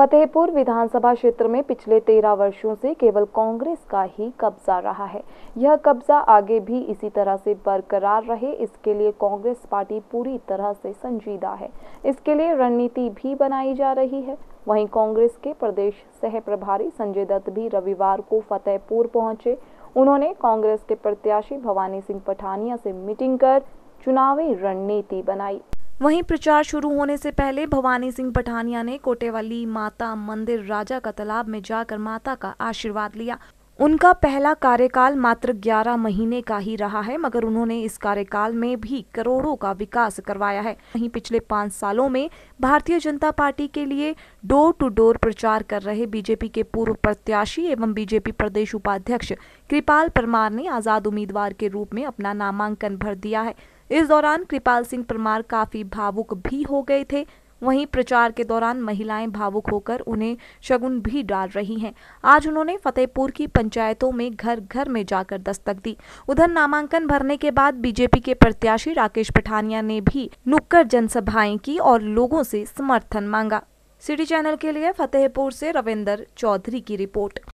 फतेहपुर विधानसभा क्षेत्र में पिछले तेरह वर्षों से केवल कांग्रेस का ही कब्जा रहा है यह कब्जा आगे भी इसी तरह से बरकरार रहे इसके लिए कांग्रेस पार्टी पूरी तरह से संजीदा है इसके लिए रणनीति भी बनाई जा रही है वहीं कांग्रेस के प्रदेश सह प्रभारी संजय दत्त भी रविवार को फतेहपुर पहुंचे उन्होंने कांग्रेस के प्रत्याशी भवानी सिंह पठानिया से मीटिंग कर चुनावी रणनीति बनाई वहीं प्रचार शुरू होने से पहले भवानी सिंह पठानिया ने कोटेवाली माता मंदिर राजा का तालाब में जाकर माता का आशीर्वाद लिया उनका पहला कार्यकाल मात्र 11 महीने का ही रहा है मगर उन्होंने इस कार्यकाल में भी करोड़ों का विकास करवाया है वहीं पिछले पाँच सालों में भारतीय जनता पार्टी के लिए डोर टू डोर प्रचार कर रहे बीजेपी के पूर्व प्रत्याशी एवं बीजेपी प्रदेश उपाध्यक्ष कृपाल परमार ने आज़ाद उम्मीदवार के रूप में अपना नामांकन भर दिया है इस दौरान कृपाल सिंह परमार काफ़ी भावुक भी हो गए थे वहीं प्रचार के दौरान महिलाएं भावुक होकर उन्हें शगुन भी डाल रही हैं आज उन्होंने फतेहपुर की पंचायतों में घर घर में जाकर दस्तक दी उधर नामांकन भरने के बाद बीजेपी के प्रत्याशी राकेश पठानिया ने भी नुक्कड़ जनसभाएं की और लोगों से समर्थन मांगा सिटी चैनल के लिए फतेहपुर से रविंदर चौधरी की रिपोर्ट